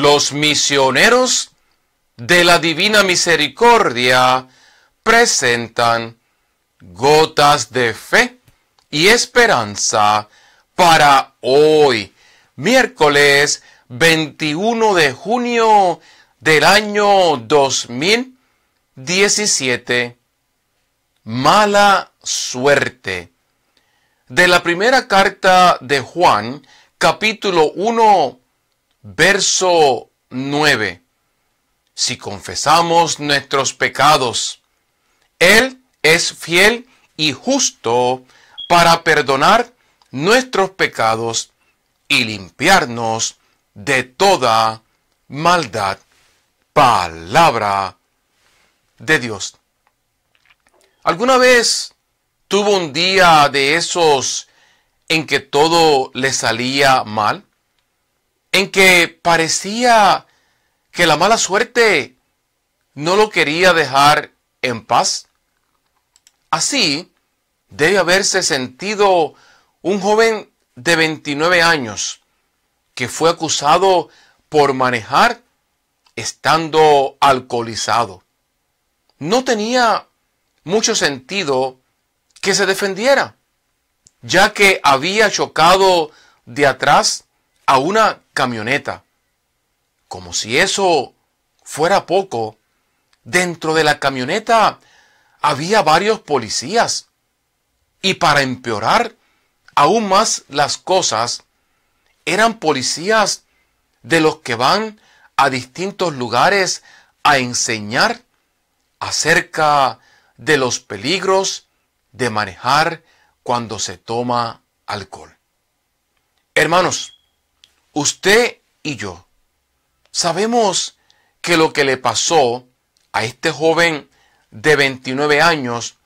los misioneros de la Divina Misericordia presentan gotas de fe y esperanza para hoy, miércoles 21 de junio del año 2017. Mala suerte. De la primera carta de Juan, capítulo 1, verso 9. Si confesamos nuestros pecados, Él es fiel y justo para perdonar nuestros pecados y limpiarnos de toda maldad. Palabra de Dios. ¿Alguna vez tuvo un día de esos en que todo le salía mal? en que parecía que la mala suerte no lo quería dejar en paz. Así debe haberse sentido un joven de 29 años que fue acusado por manejar estando alcoholizado. No tenía mucho sentido que se defendiera, ya que había chocado de atrás a una camioneta. Como si eso fuera poco, dentro de la camioneta había varios policías. Y para empeorar aún más las cosas, eran policías de los que van a distintos lugares a enseñar acerca de los peligros de manejar cuando se toma alcohol. Hermanos, Usted y yo sabemos que lo que le pasó a este joven de 29 años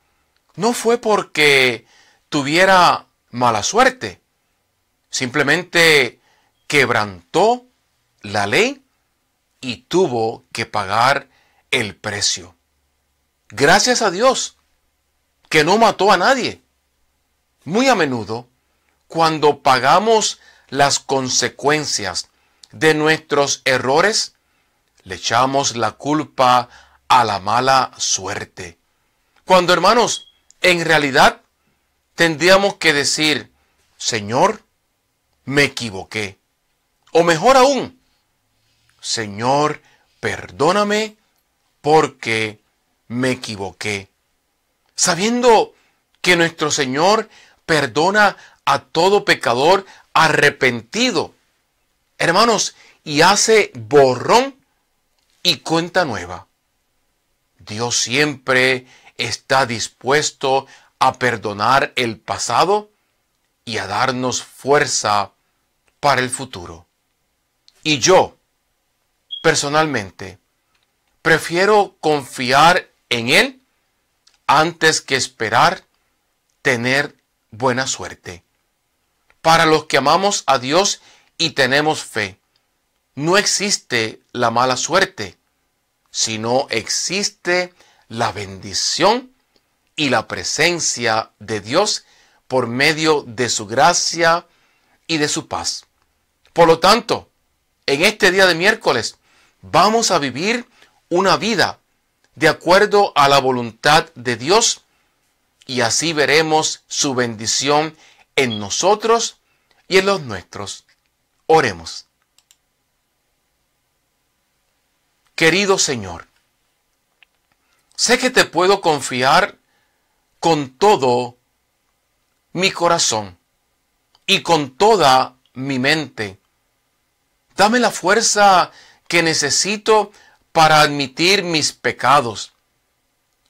no fue porque tuviera mala suerte, simplemente quebrantó la ley y tuvo que pagar el precio. Gracias a Dios que no mató a nadie. Muy a menudo, cuando pagamos las consecuencias de nuestros errores, le echamos la culpa a la mala suerte. Cuando hermanos, en realidad tendríamos que decir, Señor, me equivoqué. O mejor aún, Señor, perdóname porque me equivoqué. Sabiendo que nuestro Señor perdona a todo pecador arrepentido, hermanos, y hace borrón y cuenta nueva. Dios siempre está dispuesto a perdonar el pasado y a darnos fuerza para el futuro. Y yo, personalmente, prefiero confiar en Él antes que esperar tener buena suerte para los que amamos a Dios y tenemos fe. No existe la mala suerte, sino existe la bendición y la presencia de Dios por medio de su gracia y de su paz. Por lo tanto, en este día de miércoles vamos a vivir una vida de acuerdo a la voluntad de Dios y así veremos su bendición en nosotros y en los nuestros. Oremos. Querido Señor, sé que te puedo confiar con todo mi corazón y con toda mi mente. Dame la fuerza que necesito para admitir mis pecados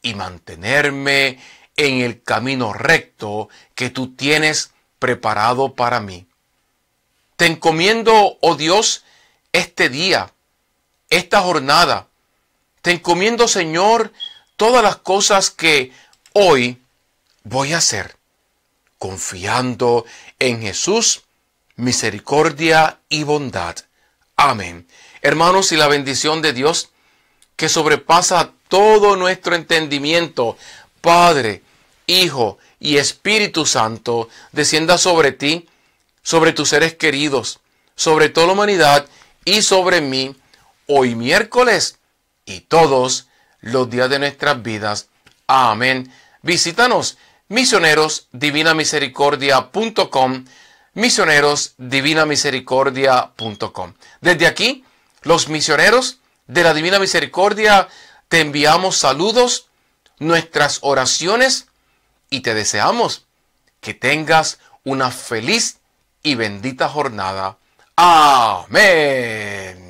y mantenerme en el camino recto que tú tienes preparado para mí. Te encomiendo, oh Dios, este día, esta jornada. Te encomiendo, Señor, todas las cosas que hoy voy a hacer, confiando en Jesús, misericordia y bondad. Amén. Hermanos, y la bendición de Dios, que sobrepasa todo nuestro entendimiento, Padre, Hijo y Espíritu Santo descienda sobre ti, sobre tus seres queridos, sobre toda la humanidad y sobre mí hoy miércoles y todos los días de nuestras vidas. Amén. Visítanos misionerosdivinamisericordia.com misionerosdivinamisericordia.com Desde aquí, los misioneros de la Divina Misericordia, te enviamos saludos, nuestras oraciones y te deseamos que tengas una feliz y bendita jornada. Amén.